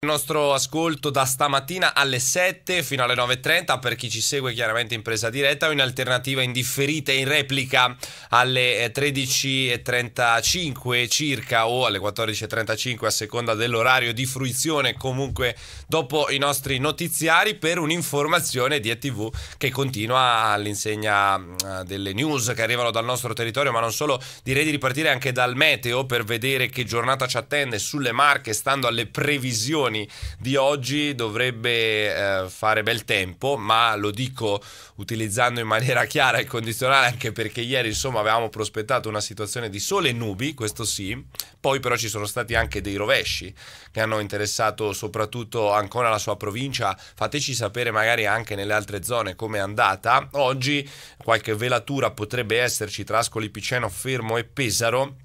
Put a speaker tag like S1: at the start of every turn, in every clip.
S1: Il nostro ascolto da stamattina alle 7 fino alle 9.30 per chi ci segue chiaramente in presa diretta o in alternativa in differita in replica alle 13.35 eh, circa o alle 14.35 a seconda dell'orario di fruizione comunque dopo i nostri notiziari per un'informazione di ETV che continua all'insegna eh, delle news che arrivano dal nostro territorio ma non solo direi di ripartire anche dal meteo per vedere che giornata ci attende sulle marche stando alle previsioni condizioni di oggi dovrebbe eh, fare bel tempo, ma lo dico utilizzando in maniera chiara e condizionale anche perché ieri insomma avevamo prospettato una situazione di sole e nubi, questo sì, poi però ci sono stati anche dei rovesci che hanno interessato soprattutto ancora la sua provincia, fateci sapere magari anche nelle altre zone come è andata, oggi qualche velatura potrebbe esserci tra Ascoli Piceno, Fermo e Pesaro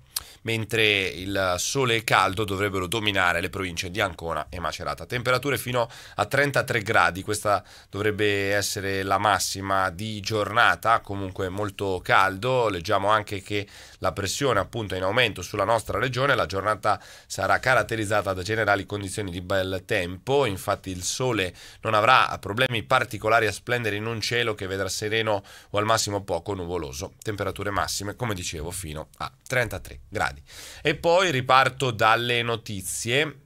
S1: mentre il sole e il caldo dovrebbero dominare le province di Ancona e Macerata. Temperature fino a 33 gradi, questa dovrebbe essere la massima di giornata, comunque molto caldo. Leggiamo anche che la pressione appunto è in aumento sulla nostra regione, la giornata sarà caratterizzata da generali condizioni di bel tempo, infatti il sole non avrà problemi particolari a splendere in un cielo che vedrà sereno o al massimo poco nuvoloso. Temperature massime, come dicevo, fino a 33 gradi gradi. E poi riparto dalle notizie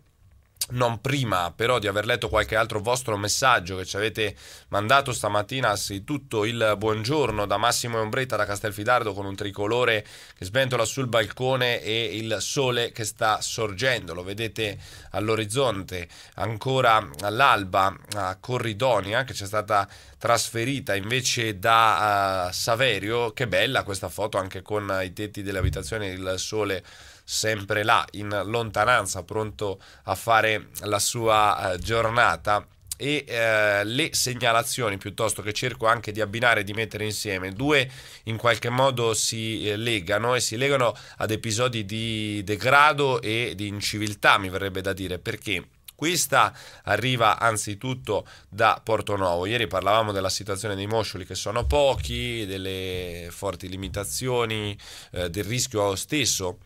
S1: non prima però di aver letto qualche altro vostro messaggio che ci avete mandato stamattina, sì, tutto il buongiorno da Massimo Ombretta da Castelfidardo con un tricolore che sventola sul balcone e il sole che sta sorgendo, lo vedete all'orizzonte, ancora all'alba a Corridonia che c'è stata trasferita invece da uh, Saverio, che bella questa foto anche con i tetti delle abitazioni, il sole sempre là in lontananza, pronto a fare la sua eh, giornata e eh, le segnalazioni piuttosto che cerco anche di abbinare di mettere insieme due in qualche modo si eh, legano e si legano ad episodi di degrado e di inciviltà mi verrebbe da dire perché questa arriva anzitutto da Porto Nuovo. Ieri parlavamo della situazione dei moscioli che sono pochi, delle forti limitazioni, eh, del rischio stesso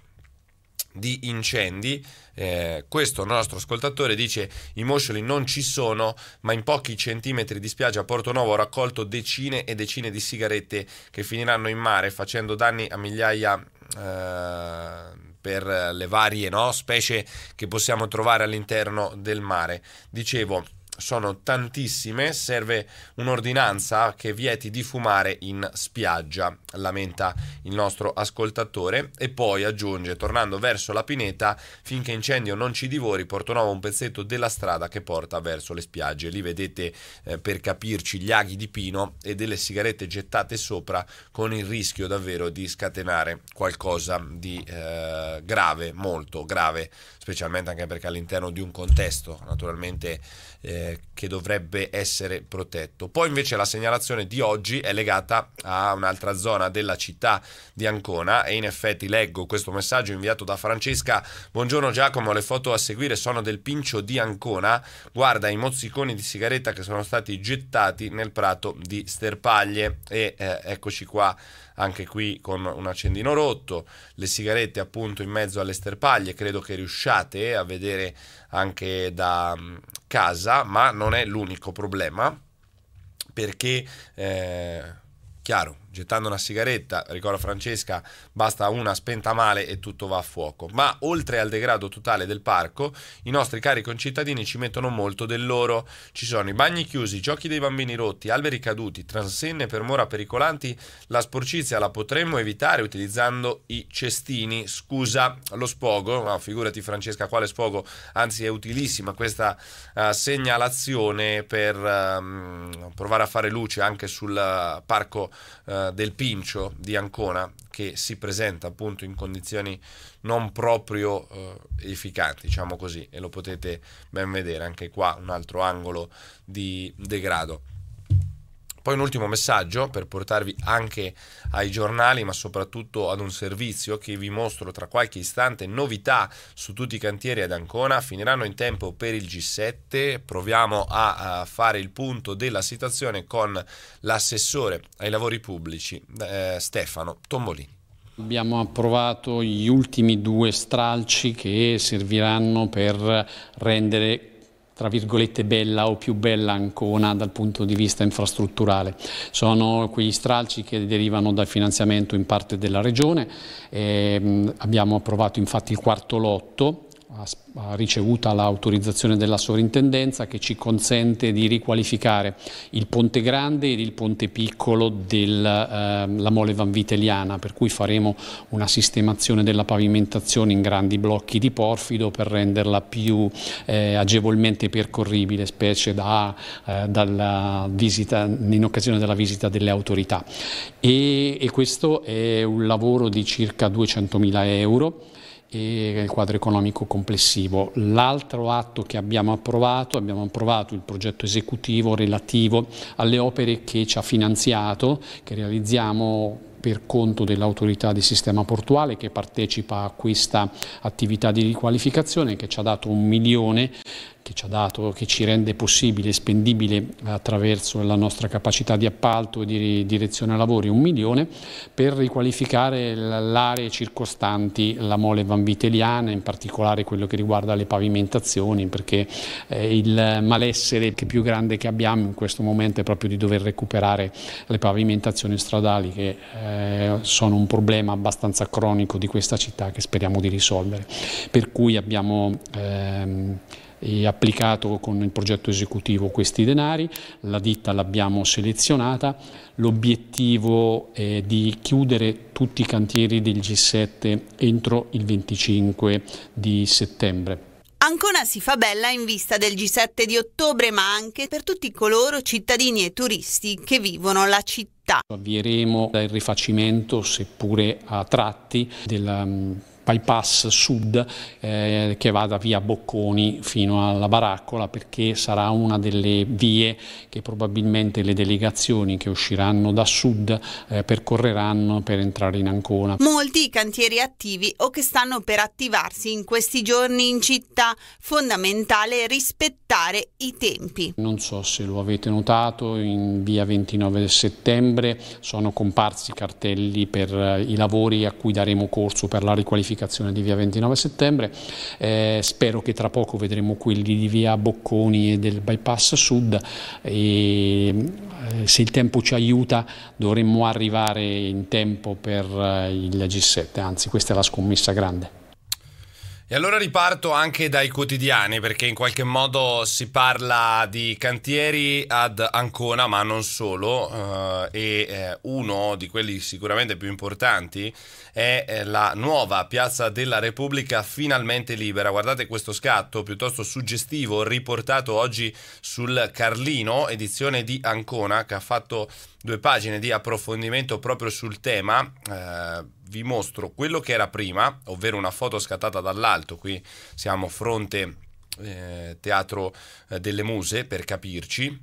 S1: di incendi. Eh, questo nostro ascoltatore dice i moscioli non ci sono, ma in pochi centimetri di spiaggia a Porto Nuovo ho raccolto decine e decine di sigarette che finiranno in mare facendo danni a migliaia eh, per le varie no, specie che possiamo trovare all'interno del mare. Dicevo, sono tantissime, serve un'ordinanza che vieti di fumare in spiaggia, lamenta il nostro ascoltatore e poi aggiunge, tornando verso la pineta, finché incendio non ci divori, porto nuovo un pezzetto della strada che porta verso le spiagge. Lì vedete eh, per capirci gli aghi di pino e delle sigarette gettate sopra con il rischio davvero di scatenare qualcosa di eh, grave, molto grave specialmente anche perché all'interno di un contesto naturalmente eh, che dovrebbe essere protetto. Poi invece la segnalazione di oggi è legata a un'altra zona della città di Ancona e in effetti leggo questo messaggio inviato da Francesca. Buongiorno Giacomo, le foto a seguire sono del Pincio di Ancona. Guarda i mozziconi di sigaretta che sono stati gettati nel prato di Sterpaglie e eh, eccoci qua anche qui con un accendino rotto, le sigarette appunto in mezzo alle sterpaglie, credo che riusciate a vedere anche da mm, casa, ma non è l'unico problema perché, eh, chiaro, gettando una sigaretta, ricordo Francesca, basta una spenta male e tutto va a fuoco. Ma oltre al degrado totale del parco, i nostri cari concittadini ci mettono molto del loro. Ci sono i bagni chiusi, i giochi dei bambini rotti, alberi caduti, transenne per mora pericolanti. La sporcizia la potremmo evitare utilizzando i cestini. Scusa lo spogo, no, figurati Francesca quale spogo, anzi è utilissima questa uh, segnalazione per um, provare a fare luce anche sul uh, parco uh, eh, del Pincio di Ancona che si presenta appunto in condizioni non proprio eh, efficaci, diciamo così, e lo potete ben vedere anche qua un altro angolo di degrado. Poi un ultimo messaggio per portarvi anche ai giornali, ma soprattutto ad un servizio che vi mostro tra qualche istante. Novità su tutti i cantieri ad Ancona, finiranno in tempo per il G7. Proviamo a, fare il punto della situazione con l'assessore ai lavori pubblici, eh, Stefano Tombolini.
S2: Abbiamo approvato gli ultimi due stralci che serviranno per rendere tra virgolette bella o più bella Ancona dal punto di vista infrastrutturale. Sono quegli stralci che derivano dal finanziamento in parte della Regione, eh, abbiamo approvato infatti il quarto lotto ha ricevuta l'autorizzazione della sovrintendenza che ci consente di riqualificare il ponte grande ed il ponte piccolo della ehm, eh, mole vanviteliana per cui faremo una sistemazione della pavimentazione in grandi blocchi di porfido per renderla più eh, agevolmente percorribile specie da, eh, visita, in occasione della visita delle autorità e, e questo è un lavoro di circa 200.000 euro e il quadro economico complessivo. L'altro atto che abbiamo approvato, abbiamo approvato il progetto esecutivo relativo alle opere che ci ha finanziato, che realizziamo per conto dell'autorità di sistema portuale che partecipa a questa attività di riqualificazione che ci ha dato un milione che ci ha dato, che ci rende possibile e spendibile attraverso la nostra capacità di appalto e di direzione lavori, un milione, per riqualificare l'area circostanti la mole vanviteliana, in particolare quello che riguarda le pavimentazioni, perché eh, il malessere più grande che abbiamo in questo momento è proprio di dover recuperare le pavimentazioni stradali che eh, eh, sono un problema abbastanza cronico di questa città che speriamo di risolvere. Per cui abbiamo ehm, applicato con il progetto esecutivo questi denari, la ditta l'abbiamo selezionata, l'obiettivo è di chiudere tutti i cantieri del G7 entro il 25 di settembre. Ancona si fa bella in vista del G7 di ottobre, ma anche per tutti coloro, cittadini e turisti, che vivono la città. Avvieremo il rifacimento, seppure a tratti, della mm, bypass sud eh, che va da via Bocconi fino alla Baraccola perché sarà una delle vie che probabilmente le delegazioni che usciranno da sud eh, percorreranno per entrare in Ancona. Molti i cantieri attivi o che stanno per attivarsi in questi giorni in città, fondamentale rispettare i tempi. Non so se lo avete notato, in via 29 settembre sono comparsi cartelli per eh, i lavori a cui daremo corso per la riqualificazione riqualificazione di via 29 settembre, eh, spero che tra poco vedremo quelli di via Bocconi e del bypass sud e eh, se il tempo ci aiuta dovremmo arrivare in tempo per eh, il G7, anzi questa è la scommessa grande.
S1: E allora riparto anche dai quotidiani perché in qualche modo si parla di cantieri ad Ancona ma non solo eh, e eh, uno di quelli sicuramente più importanti è eh, la nuova piazza della Repubblica finalmente libera. Guardate questo scatto piuttosto suggestivo riportato oggi sul Carlino, edizione di Ancona che ha fatto due pagine di approfondimento proprio sul tema Eh, vi mostro quello che era prima, ovvero una foto scattata dall'alto, qui siamo fronte eh, Teatro eh, delle Muse per capirci,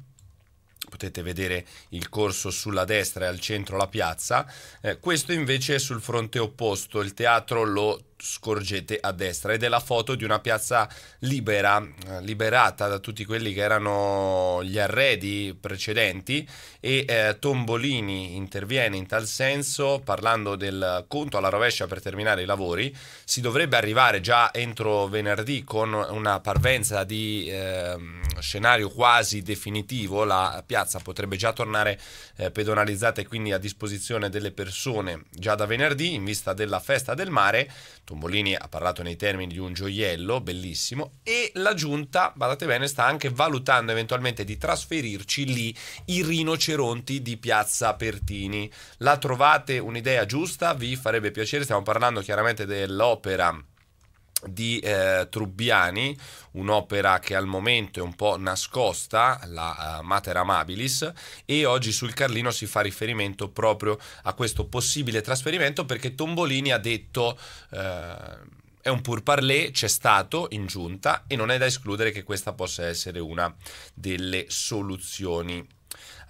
S1: potete vedere il corso sulla destra e al centro la piazza, eh, questo invece è sul fronte opposto, il teatro lo scorgete a destra ed è la foto di una piazza libera, eh, liberata da tutti quelli che erano gli arredi precedenti e eh, Tombolini interviene in tal senso parlando del conto alla rovescia per terminare i lavori, si dovrebbe arrivare già entro venerdì con una parvenza di eh, scenario quasi definitivo, la piazza potrebbe già tornare eh, pedonalizzata e quindi a disposizione delle persone già da venerdì in vista della festa del mare Tombolini ha parlato nei termini di un gioiello bellissimo e la giunta, badate bene, sta anche valutando eventualmente di trasferirci lì i rinoceronti di Piazza Pertini. La trovate un'idea giusta? Vi farebbe piacere, stiamo parlando chiaramente dell'opera di eh, Trubbiani, un'opera che al momento è un po' nascosta, la uh, Mater Amabilis, e oggi sul Carlino si fa riferimento proprio a questo possibile trasferimento perché Tombolini ha detto... Eh, è un pur parlé, c'è stato in giunta e non è da escludere che questa possa essere una delle soluzioni.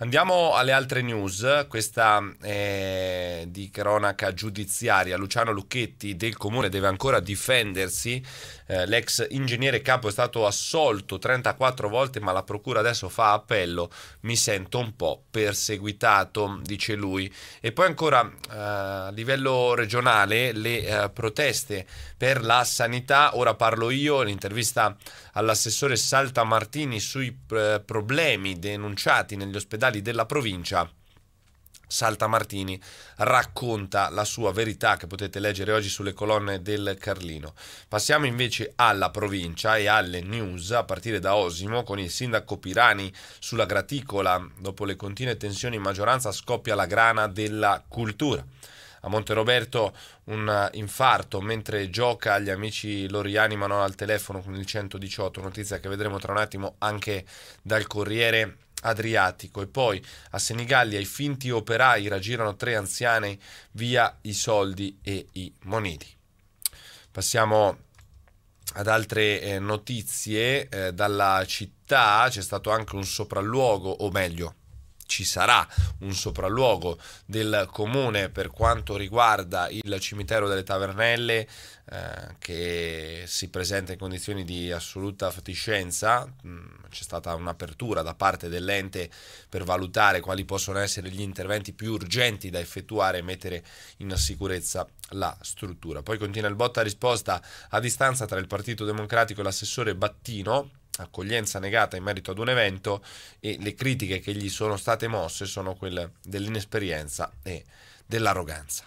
S1: Andiamo alle altre news, questa è eh, di cronaca giudiziaria. Luciano Lucchetti del Comune deve ancora difendersi eh, l'ex ingegnere capo è stato assolto 34 volte ma la procura adesso fa appello, mi sento un po' perseguitato, dice lui. E poi ancora eh, a livello regionale le eh, proteste per la sanità, ora parlo io, l'intervista all'assessore Saltamartini Martini sui eh, problemi denunciati negli ospedali della provincia Saltamartini racconta la sua verità che potete leggere oggi sulle colonne del Carlino. Passiamo invece alla provincia e alle news a partire da Osimo con il sindaco Pirani sulla graticola. Dopo le continue tensioni in maggioranza scoppia la grana della cultura. A Monte Roberto un infarto mentre gioca, gli amici lo rianimano al telefono con il 118, notizia che vedremo tra un attimo anche dal Corriere Adriatico e poi a Senigallia i finti operai raggirano tre anziani via i soldi e i moniti. Passiamo ad altre eh, notizie eh, dalla città c'è stato anche un sopralluogo o meglio ci sarà un sopralluogo del comune per quanto riguarda il cimitero delle Tavernelle eh, che si presenta in condizioni di assoluta fatiscenza, mm, c'è stata un'apertura da parte dell'ente per valutare quali possono essere gli interventi più urgenti da effettuare e mettere in sicurezza la struttura. Poi continua il botta risposta a distanza tra il Partito Democratico e l'assessore Battino accoglienza negata in merito ad un evento e le critiche che gli sono state mosse sono quelle dell'inesperienza e dell'arroganza.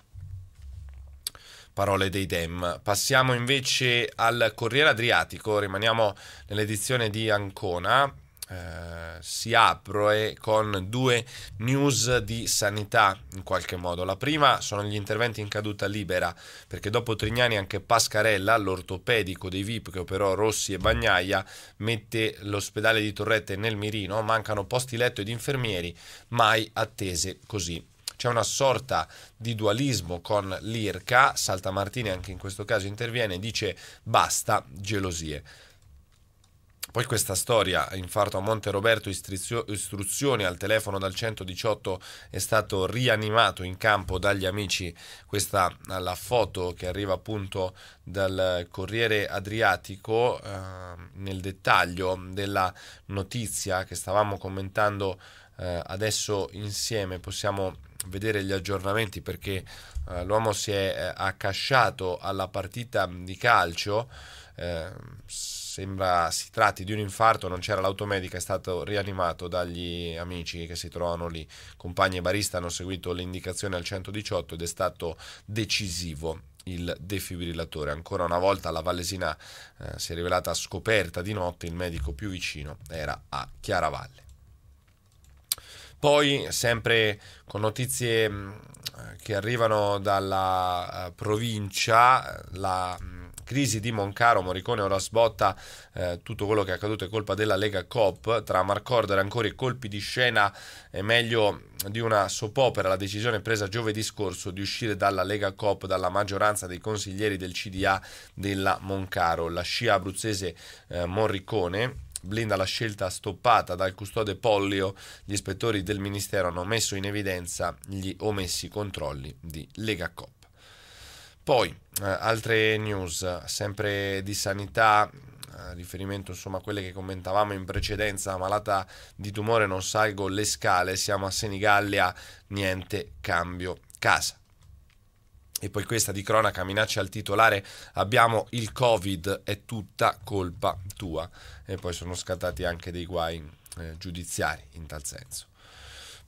S1: Parole dei Dem. Passiamo invece al Corriere Adriatico, rimaniamo nell'edizione di Ancona, eh, si apre con due news di sanità in qualche modo. La prima sono gli interventi in caduta libera, perché dopo Trignani anche Pascarella, l'ortopedico dei VIP che operò Rossi e Bagnaia, mette l'ospedale di Torrette nel mirino, mancano posti letto ed infermieri mai attese così c'è una sorta di dualismo con l'IRCA, Saltamartini anche in questo caso interviene e dice basta gelosie. Poi questa storia, infarto a Monte Roberto, istrizio- istruzioni al telefono dal 118, è stato rianimato in campo dagli amici. Questa è la foto che arriva appunto dal Corriere Adriatico eh, nel dettaglio della notizia che stavamo commentando eh, adesso insieme. Possiamo vedere gli aggiornamenti perché eh, l'uomo si è eh, accasciato alla partita di calcio ehm, sembra si tratti di un infarto, non c'era l'automedica, è stato rianimato dagli amici che si trovano lì, compagni e barista hanno seguito le indicazioni al 118 ed è stato decisivo il defibrillatore. Ancora una volta la Vallesina eh, si è rivelata scoperta di notte, il medico più vicino era a Chiaravalle. Poi, sempre con notizie mm, eh, che arrivano dalla eh, provincia, la mm, crisi di Moncaro, Morricone ora sbotta, eh, tutto quello che è accaduto è colpa della Lega Cop, tra Marcord, ancora i colpi di scena è meglio di una sopopera la decisione presa giovedì scorso di uscire dalla Lega Cop dalla maggioranza dei consiglieri del CDA della Moncaro, la scia abruzzese eh, Morricone blinda la scelta stoppata dal custode Pollio, gli ispettori del Ministero hanno messo in evidenza gli omessi controlli di Lega Cop. Poi, eh, altre news, sempre di sanità, eh, riferimento insomma a quelle che commentavamo in precedenza, malata di tumore, non salgo le scale, siamo a Senigallia, niente cambio casa. E poi questa di cronaca minaccia al titolare, abbiamo il Covid, è tutta colpa tua. E poi sono scattati anche dei guai eh, giudiziari in tal senso.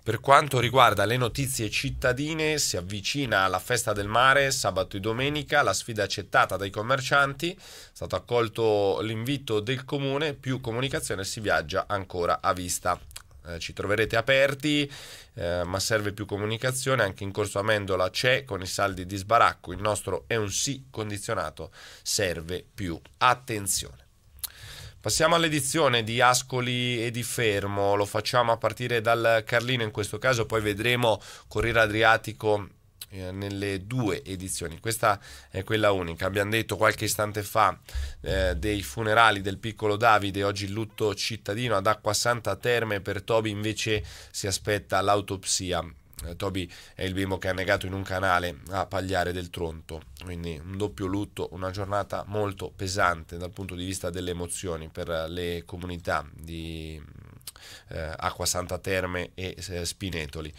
S1: Per quanto riguarda le notizie cittadine, si avvicina alla festa del mare sabato e domenica, la sfida accettata dai commercianti, è stato accolto l'invito del comune, più comunicazione si viaggia ancora a vista. Eh, ci troverete aperti, eh, ma serve più comunicazione, anche in corso Amendola c'è con i saldi di sbaracco, il nostro è un sì condizionato, serve più attenzione. Passiamo all'edizione di Ascoli e di Fermo, lo facciamo a partire dal Carlino in questo caso, poi vedremo Corriere Adriatico eh, nelle due edizioni. Questa è quella unica. Abbiamo detto qualche istante fa eh, dei funerali del piccolo Davide, oggi il lutto cittadino ad Acqua Santa Terme per Tobi invece si aspetta l'autopsia. Eh, Toby è il bimbo che ha negato in un canale a Pagliare del Tronto, quindi un doppio lutto, una giornata molto pesante dal punto di vista delle emozioni per le comunità di eh, Acqua Santa Terme e eh, Spinetoli.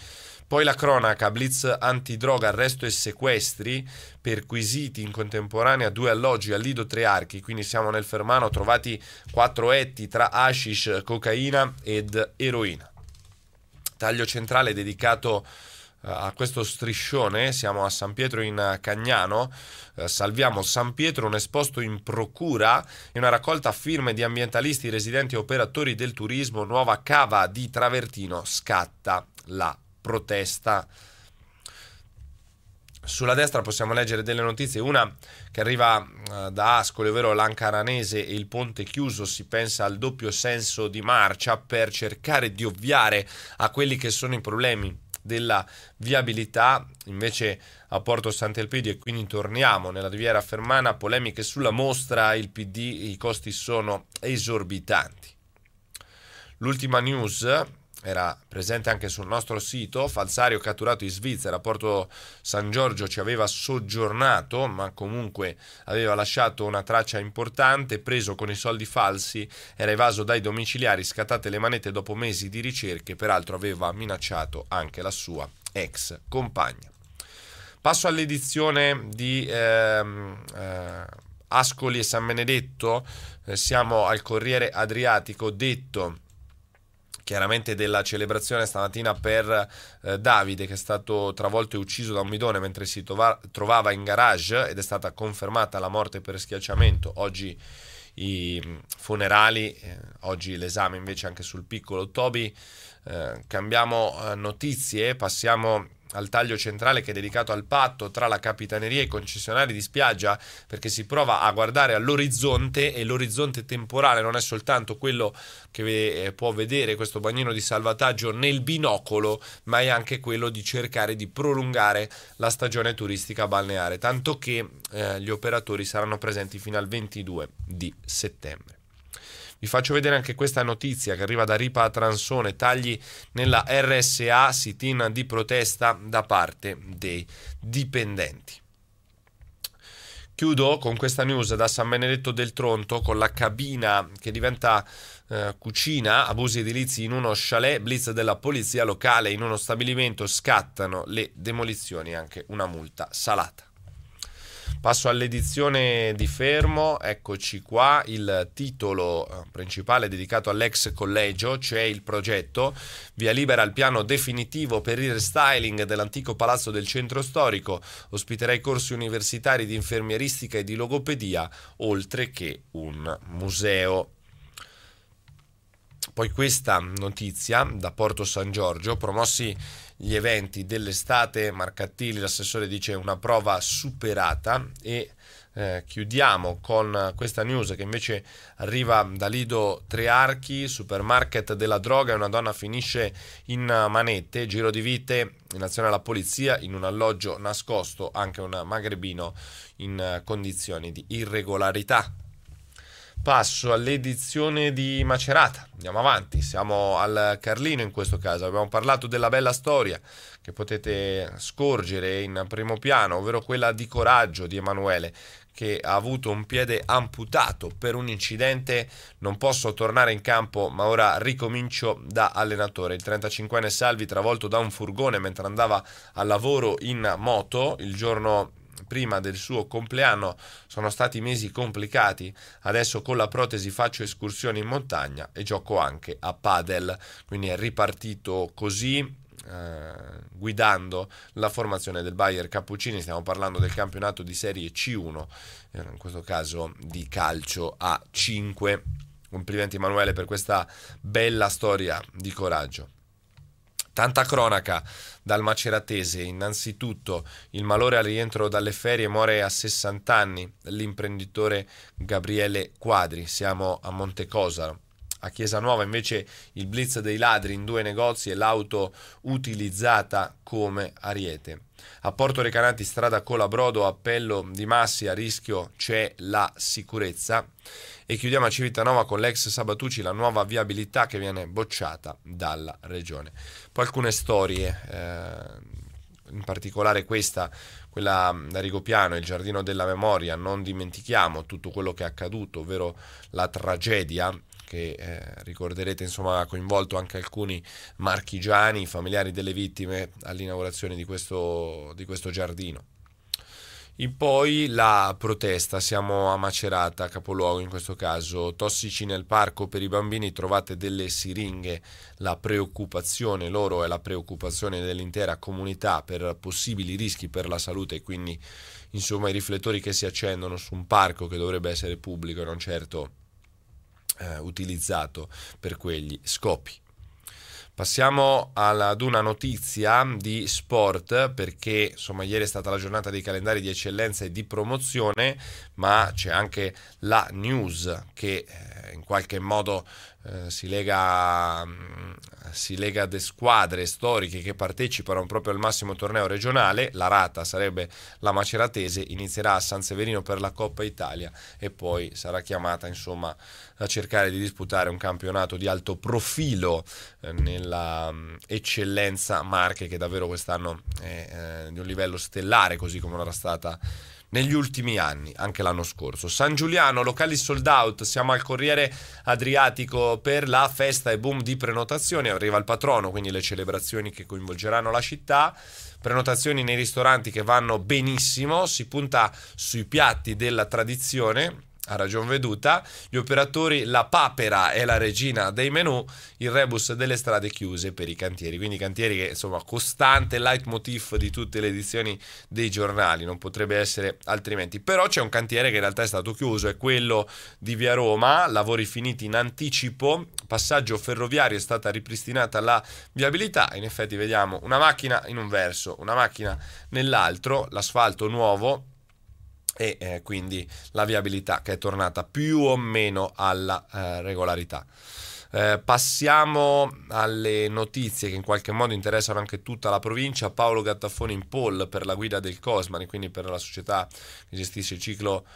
S1: Poi la cronaca, blitz antidroga, arresto e sequestri, perquisiti in contemporanea due alloggi a Lido Trearchi, quindi siamo nel Fermano, trovati quattro etti tra hashish, cocaina ed eroina taglio centrale dedicato eh, a questo striscione, siamo a San Pietro in Cagnano, eh, salviamo San Pietro, un esposto in procura e una raccolta firme di ambientalisti, residenti e operatori del turismo, nuova cava di Travertino, scatta la protesta. Sulla destra possiamo leggere delle notizie, una che arriva eh, da Ascoli, ovvero l'Ancaranese e il ponte chiuso, si pensa al doppio senso di marcia per cercare di ovviare a quelli che sono i problemi della viabilità, invece a Porto Sant'Elpidio e quindi torniamo nella Riviera Fermana, polemiche sulla mostra, il PD, i costi sono esorbitanti. L'ultima news era presente anche sul nostro sito, Falsario catturato in Svizzera, Porto San Giorgio ci aveva soggiornato, ma comunque aveva lasciato una traccia importante, preso con i soldi falsi, era evaso dai domiciliari, scattate le manette dopo mesi di ricerche, peraltro aveva minacciato anche la sua ex compagna. Passo all'edizione di... Ehm, eh, Ascoli e San Benedetto, eh, siamo al Corriere Adriatico, detto chiaramente della celebrazione stamattina per eh, Davide che è stato travolto e ucciso da un bidone mentre si tova- trovava in garage ed è stata confermata la morte per schiacciamento. Oggi i mm, funerali, eh, oggi l'esame invece anche sul piccolo Toby. Eh, cambiamo eh, notizie, passiamo al taglio centrale che è dedicato al patto tra la capitaneria e i concessionari di spiaggia, perché si prova a guardare all'orizzonte e l'orizzonte temporale non è soltanto quello che eh, può vedere questo bagnino di salvataggio nel binocolo, ma è anche quello di cercare di prolungare la stagione turistica balneare, tanto che eh, gli operatori saranno presenti fino al 22 di settembre. Vi faccio vedere anche questa notizia che arriva da Ripa a Transone, tagli nella RSA, sit-in di protesta da parte dei dipendenti. Chiudo con questa news da San Benedetto del Tronto con la cabina che diventa eh, cucina, abusi edilizi in uno chalet, blitz della polizia locale in uno stabilimento, scattano le demolizioni, e anche una multa salata. Passo all'edizione di Fermo, eccoci qua il titolo eh, principale dedicato all'ex collegio, cioè il progetto Via libera al piano definitivo per il restyling dell'antico palazzo del centro storico, ospiterà i corsi universitari di infermieristica e di logopedia, oltre che un museo. Poi questa notizia da Porto San Giorgio, promossi gli eventi dell'estate, Marcattili, l'assessore dice una prova superata e eh, chiudiamo con questa news che invece arriva da Lido Trearchi, supermarket della droga e una donna finisce in manette, giro di vite in azione alla polizia, in un alloggio nascosto anche un magrebino in eh, condizioni di irregolarità. Passo all'edizione di Macerata, andiamo avanti, siamo al Carlino in questo caso, abbiamo parlato della bella storia che potete scorgere in primo piano, ovvero quella di coraggio di Emanuele che ha avuto un piede amputato per un incidente, non posso tornare in campo ma ora ricomincio da allenatore. Il 35enne Salvi travolto da un furgone mentre andava al lavoro in moto il giorno prima del suo compleanno sono stati mesi complicati, adesso con la protesi faccio escursioni in montagna e gioco anche a padel, quindi è ripartito così. Eh, guidando la formazione del Bayer Cappuccini, stiamo parlando del campionato di serie C1, eh, in questo caso di calcio a 5. Complimenti Emanuele per questa bella storia di coraggio. Tanta cronaca dal maceratese, innanzitutto il malore al rientro dalle ferie muore a 60 anni l'imprenditore Gabriele Quadri, siamo a Montecosaro. A Chiesa Nuova invece il blitz dei ladri in due negozi e l'auto utilizzata come ariete. A Porto Recanati strada Colabrodo, appello di massi a rischio c'è la sicurezza. E chiudiamo a Civitanova con l'ex Sabatucci, la nuova viabilità che viene bocciata dalla regione. Poi alcune storie, eh, in particolare questa, quella da Rigopiano, il giardino della memoria, non dimentichiamo tutto quello che è accaduto, ovvero la tragedia che eh, ricorderete insomma ha coinvolto anche alcuni marchigiani, familiari delle vittime all'inaugurazione di questo, di questo giardino. In poi la protesta, siamo a Macerata, capoluogo in questo caso, tossici nel parco per i bambini, trovate delle siringhe, la preoccupazione loro è la preoccupazione dell'intera comunità per possibili rischi per la salute, e quindi insomma i riflettori che si accendono su un parco che dovrebbe essere pubblico e non certo eh, utilizzato per quegli scopi. Passiamo alla, ad una notizia di sport perché insomma ieri è stata la giornata dei calendari di eccellenza e di promozione, ma c'è anche la news che eh, in qualche modo eh, si lega, mm, si lega a squadre storiche che partecipano proprio al massimo torneo regionale, la rata sarebbe la Maceratese, inizierà a San Severino per la Coppa Italia e poi sarà chiamata insomma, a cercare di disputare un campionato di alto profilo eh, nella mh, mm, eccellenza Marche che davvero quest'anno è eh, di un livello stellare così come era stata negli ultimi anni, anche l'anno scorso. San Giuliano, locali sold out, siamo al Corriere Adriatico per la festa e boom di prenotazioni, arriva il patrono, quindi le celebrazioni che coinvolgeranno la città, prenotazioni nei ristoranti che vanno benissimo, si punta sui piatti della tradizione a ragion veduta, gli operatori la papera è la regina dei menu, il rebus delle strade chiuse per i cantieri, quindi cantieri che insomma costante leitmotiv di tutte le edizioni dei giornali, non potrebbe essere altrimenti. Però c'è un cantiere che in realtà è stato chiuso, è quello di Via Roma, lavori finiti in anticipo, passaggio ferroviario è stata ripristinata la viabilità, in effetti vediamo una macchina in un verso, una macchina nell'altro, l'asfalto nuovo e eh, quindi la viabilità che è tornata più o meno alla eh, regolarità. Eh, passiamo alle notizie che in qualche modo interessano anche tutta la provincia. Paolo Gattafoni in poll per la guida del Cosmani, quindi per la società che gestisce il ciclo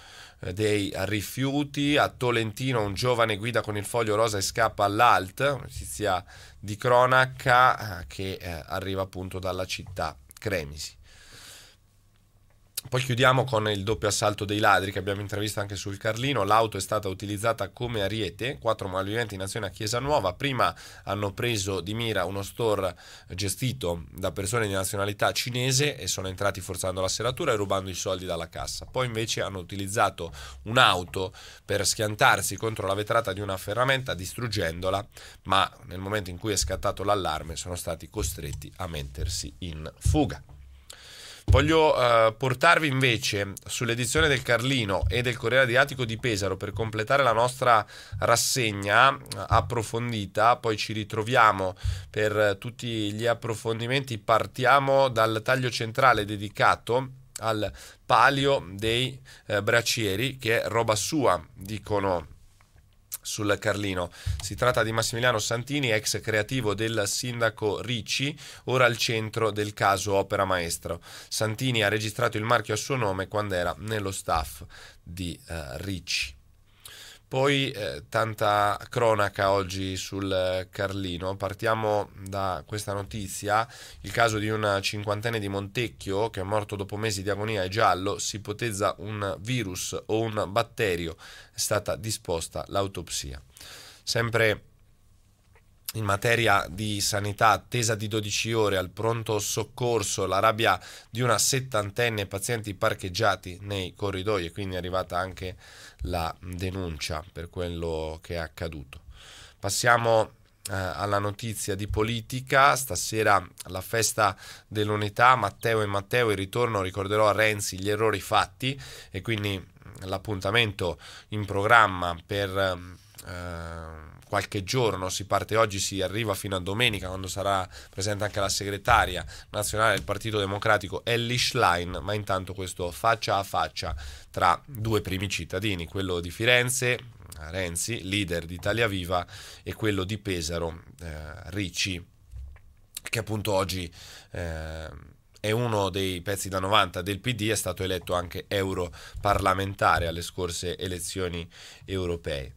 S1: eh, dei rifiuti. A Tolentino un giovane guida con il foglio rosa e scappa all'Alt, notizia di cronaca eh, che eh, arriva appunto dalla città Cremisi. Poi chiudiamo con il doppio assalto dei ladri che abbiamo intravisto anche sul Carlino. L'auto è stata utilizzata come ariete, quattro malviventi in azione a Chiesa Nuova. Prima hanno preso di mira uno store gestito da persone di nazionalità cinese e sono entrati forzando la serratura e rubando i soldi dalla cassa. Poi invece hanno utilizzato un'auto per schiantarsi contro la vetrata di una ferramenta distruggendola, ma nel momento in cui è scattato l'allarme sono stati costretti a mettersi in fuga. Voglio eh, portarvi invece sull'edizione del Carlino e del Corriere Adriatico di Pesaro per completare la nostra rassegna eh, approfondita, poi ci ritroviamo per eh, tutti gli approfondimenti. Partiamo dal taglio centrale dedicato al palio dei eh, braccieri, che è roba sua, dicono sul Carlino. Si tratta di Massimiliano Santini, ex creativo del sindaco Ricci, ora al centro del caso Opera Maestro. Santini ha registrato il marchio a suo nome quando era nello staff di eh, Ricci. Poi eh, tanta cronaca oggi sul Carlino. Partiamo da questa notizia, il caso di una cinquantenne di Montecchio che è morto dopo mesi di agonia e giallo, si ipotezza un virus o un batterio, è stata disposta l'autopsia. Sempre in materia di sanità, attesa di 12 ore al pronto soccorso, la rabbia di una settantenne pazienti parcheggiati nei corridoi e quindi è arrivata anche la denuncia per quello che è accaduto. Passiamo eh, alla notizia di politica, stasera la festa dell'unità, Matteo e Matteo, il ritorno ricorderò a Renzi gli errori fatti e quindi mm, l'appuntamento in programma per... Ehm, eh, qualche giorno, si parte oggi, si arriva fino a domenica quando sarà presente anche la segretaria nazionale del Partito Democratico Ellie Schlein, ma intanto questo faccia a faccia tra due primi cittadini, quello di Firenze, eh, Renzi, leader di Italia Viva, e quello di Pesaro, eh, Ricci, che appunto oggi... Eh, è uno dei pezzi da 90 del PD, è stato eletto anche europarlamentare alle scorse elezioni europee.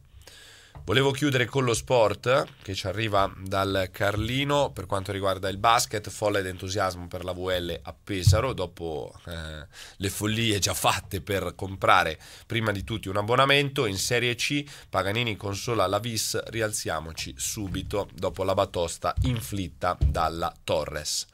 S1: Volevo chiudere con lo sport che ci arriva dal Carlino per quanto riguarda il basket, folla ed entusiasmo per la VL a Pesaro dopo eh, le follie già fatte per comprare prima di tutti un abbonamento in Serie C, Paganini consola la Vis, rialziamoci subito dopo la batosta inflitta dalla Torres.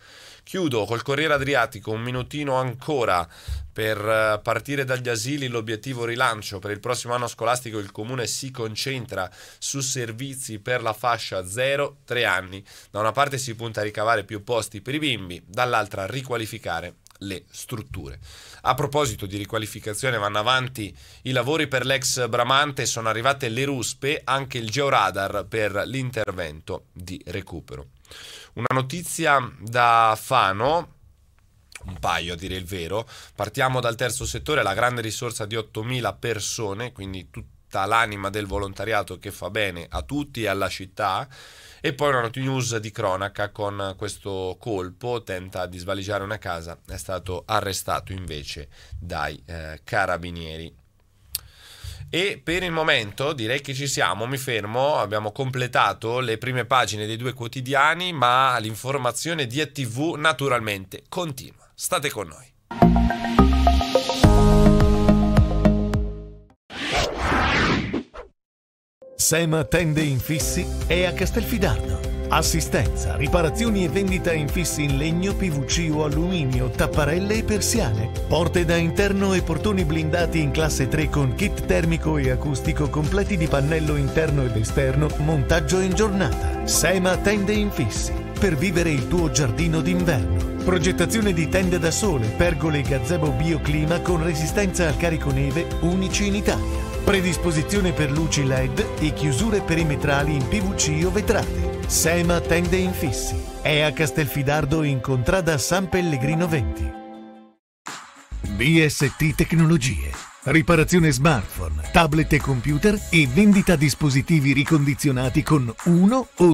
S1: Chiudo col Corriere Adriatico, un minutino ancora per eh, partire dagli asili l'obiettivo rilancio. Per il prossimo anno scolastico il comune si concentra su servizi per la fascia 0-3 anni. Da una parte si punta a ricavare più posti per i bimbi, dall'altra a riqualificare le strutture. A proposito di riqualificazione vanno avanti i lavori per l'ex Bramante, sono arrivate le ruspe, anche il georadar per l'intervento di recupero. Una notizia da Fano un paio a dire il vero. Partiamo dal terzo settore, la grande risorsa di 8.000 persone, quindi tutta l'anima del volontariato che fa bene a tutti e alla città. E poi una news di cronaca con questo colpo, tenta di svaligiare una casa, è stato arrestato invece dai eh, carabinieri. E per il momento direi che ci siamo, mi fermo, abbiamo completato le prime pagine dei due quotidiani, ma l'informazione di ETV naturalmente continua. State con noi.
S2: SEMA Tende Infissi e a Castelfidardo Assistenza, riparazioni e vendita infissi in legno, PVC o alluminio, tapparelle e persiane. Porte da interno e portoni blindati in classe 3 con kit termico e acustico completi di pannello interno ed esterno, montaggio in giornata. Sema tende infissi per vivere il tuo giardino d'inverno. Progettazione di tende da sole, pergole e gazebo bioclima con resistenza al carico neve, unici in Italia. Predisposizione per luci LED e chiusure perimetrali in PVC o vetrate. Sema Tende Infissi è a Castelfidardo in contrada San Pellegrino 20. BST Tecnologie. Riparazione smartphone, tablet e computer e vendita dispositivi ricondizionati con uno o